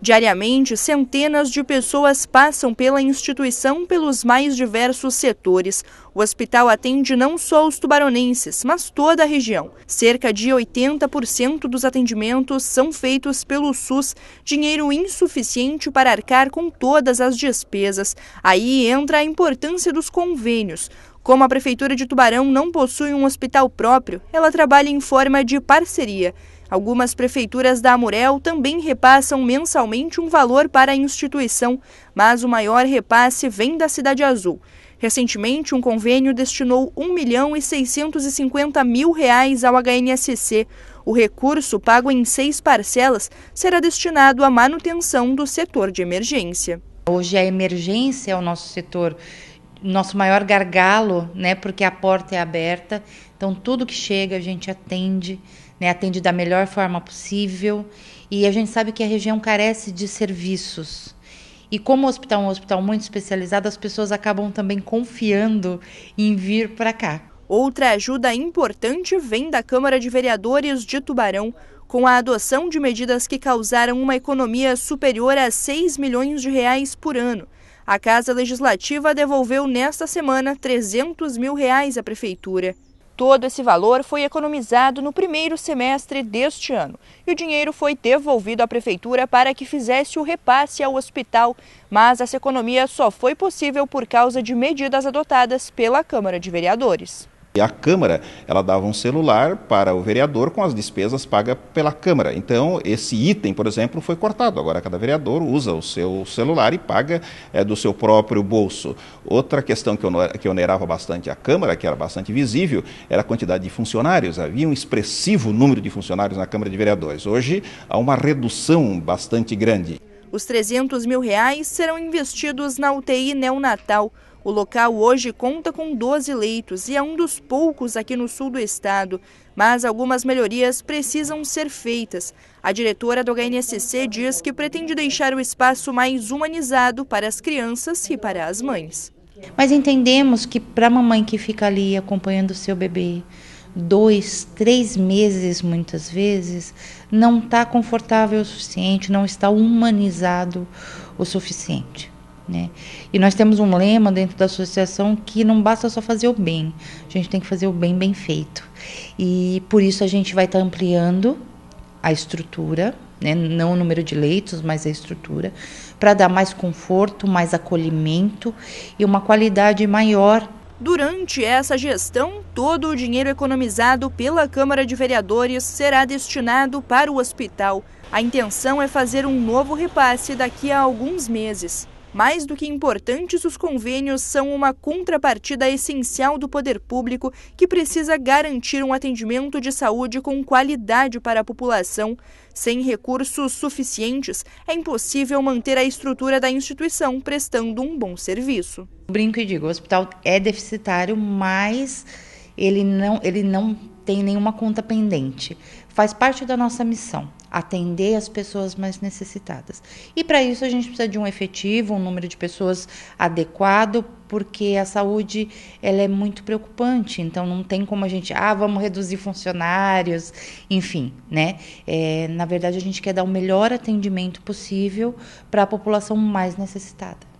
Diariamente, centenas de pessoas passam pela instituição pelos mais diversos setores. O hospital atende não só os tubaronenses, mas toda a região. Cerca de 80% dos atendimentos são feitos pelo SUS, dinheiro insuficiente para arcar com todas as despesas. Aí entra a importância dos convênios. Como a Prefeitura de Tubarão não possui um hospital próprio, ela trabalha em forma de parceria. Algumas prefeituras da Amurel também repassam mensalmente um valor para a instituição, mas o maior repasse vem da Cidade Azul. Recentemente, um convênio destinou R$ milhão e mil reais ao HNSC. O recurso, pago em seis parcelas, será destinado à manutenção do setor de emergência. Hoje a emergência é o nosso setor, nosso maior gargalo, né? Porque a porta é aberta, então tudo que chega a gente atende né, atende da melhor forma possível. E a gente sabe que a região carece de serviços. E como o hospital é um hospital muito especializado, as pessoas acabam também confiando em vir para cá. Outra ajuda importante vem da Câmara de Vereadores de Tubarão, com a adoção de medidas que causaram uma economia superior a 6 milhões de reais por ano. A Casa Legislativa devolveu nesta semana 300 mil reais à Prefeitura. Todo esse valor foi economizado no primeiro semestre deste ano e o dinheiro foi devolvido à prefeitura para que fizesse o repasse ao hospital, mas essa economia só foi possível por causa de medidas adotadas pela Câmara de Vereadores. E a Câmara, ela dava um celular para o vereador com as despesas pagas pela Câmara. Então, esse item, por exemplo, foi cortado. Agora, cada vereador usa o seu celular e paga é, do seu próprio bolso. Outra questão que onerava bastante a Câmara, que era bastante visível, era a quantidade de funcionários. Havia um expressivo número de funcionários na Câmara de Vereadores. Hoje, há uma redução bastante grande. Os 300 mil reais serão investidos na UTI neonatal o local hoje conta com 12 leitos e é um dos poucos aqui no sul do estado, mas algumas melhorias precisam ser feitas. A diretora do HNSC diz que pretende deixar o espaço mais humanizado para as crianças e para as mães. Mas entendemos que para a mamãe que fica ali acompanhando o seu bebê, dois, três meses muitas vezes, não está confortável o suficiente, não está humanizado o suficiente. Né? E nós temos um lema dentro da associação que não basta só fazer o bem, a gente tem que fazer o bem bem feito. E por isso a gente vai estar tá ampliando a estrutura, né? não o número de leitos, mas a estrutura, para dar mais conforto, mais acolhimento e uma qualidade maior Durante essa gestão, todo o dinheiro economizado pela Câmara de Vereadores será destinado para o hospital. A intenção é fazer um novo repasse daqui a alguns meses. Mais do que importantes, os convênios são uma contrapartida essencial do poder público que precisa garantir um atendimento de saúde com qualidade para a população. Sem recursos suficientes, é impossível manter a estrutura da instituição prestando um bom serviço. Brinco e digo, o hospital é deficitário, mas ele não, ele não tem nenhuma conta pendente. Faz parte da nossa missão atender as pessoas mais necessitadas. E para isso a gente precisa de um efetivo, um número de pessoas adequado, porque a saúde ela é muito preocupante. Então não tem como a gente, ah, vamos reduzir funcionários, enfim, né? É, na verdade a gente quer dar o melhor atendimento possível para a população mais necessitada.